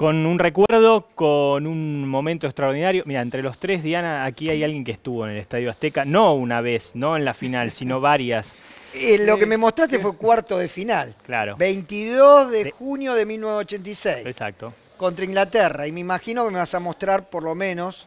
con un recuerdo, con un momento extraordinario. Mira, entre los tres, Diana, aquí hay alguien que estuvo en el Estadio Azteca, no una vez, no en la final, sino varias. Eh, lo que eh, me mostraste eh. fue cuarto de final. Claro. 22 de, de... junio de 1986. Exacto. Contra Inglaterra. Y me imagino que me vas a mostrar por lo menos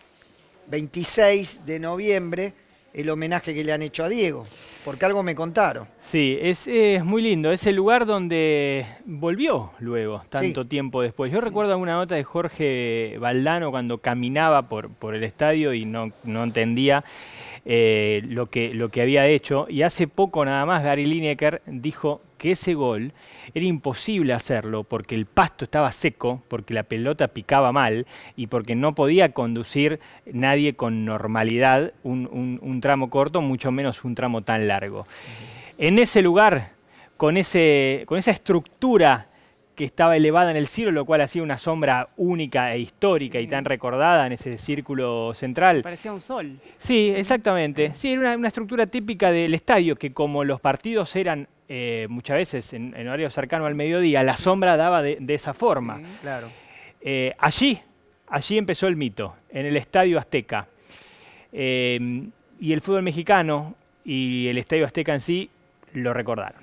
26 de noviembre el homenaje que le han hecho a Diego porque algo me contaron. Sí, es, muy lindo. Es el lugar donde volvió luego, tanto tiempo después. Yo recuerdo una nota de Jorge Valdano cuando caminaba por, el estadio y no, entendía eh, lo que había hecho. Y hace poco nada más Gary Lineker dijo ese gol era imposible hacerlo porque el pasto estaba seco, porque la pelota picaba mal y porque no podía conducir nadie con normalidad un, tramo corto, mucho menos un tramo tan largo. En ese lugar, con, ese, con esa estructura que estaba elevada en el cielo, lo cual hacía una sombra única e histórica y tan recordada en ese círculo central. Parecía un sol. Sí, exactamente. Sí, era una estructura típica del estadio, que como los partidos eran eh, muchas veces en, horario cercano al mediodía, la sombra daba de, esa forma. claro. Eh, allí, allí empezó el mito, en el Estadio Azteca. Eh, y el fútbol mexicano y el Estadio Azteca en sí lo recordaron.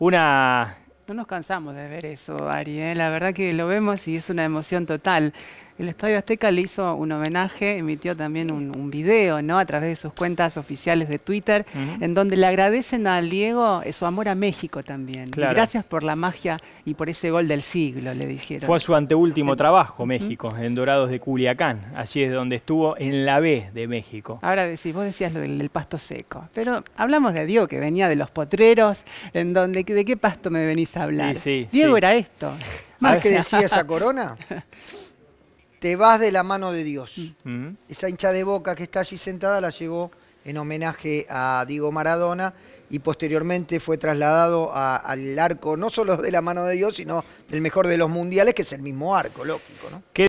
Una... No nos cansamos de ver eso, Ari. La verdad que lo vemos y es una emoción total. El Estadio Azteca le hizo un homenaje, emitió también un, video, ¿no? A través de sus cuentas oficiales de Twitter, en donde le agradecen a Diego eh, su amor a México también. Gracias por la magia y por ese gol del siglo, le dijeron. Fue su anteúltimo trabajo, México, en Dorados de Culiacán. Allí es donde estuvo en la B de México. Ahora decís, vos decías lo del, pasto seco, pero hablamos de Diego que venía de los potreros, en donde, ¿de qué pasto me venís a hablar? Diego era esto. ¿Más que decía esa corona? te vas de la mano de Dios. Mm. Mm. Esa hincha de boca que está allí sentada la llevó en homenaje a Diego Maradona y posteriormente fue trasladado al arco no solo de la mano de Dios, sino del mejor de los mundiales, que es el mismo arco, lógico. ¿no?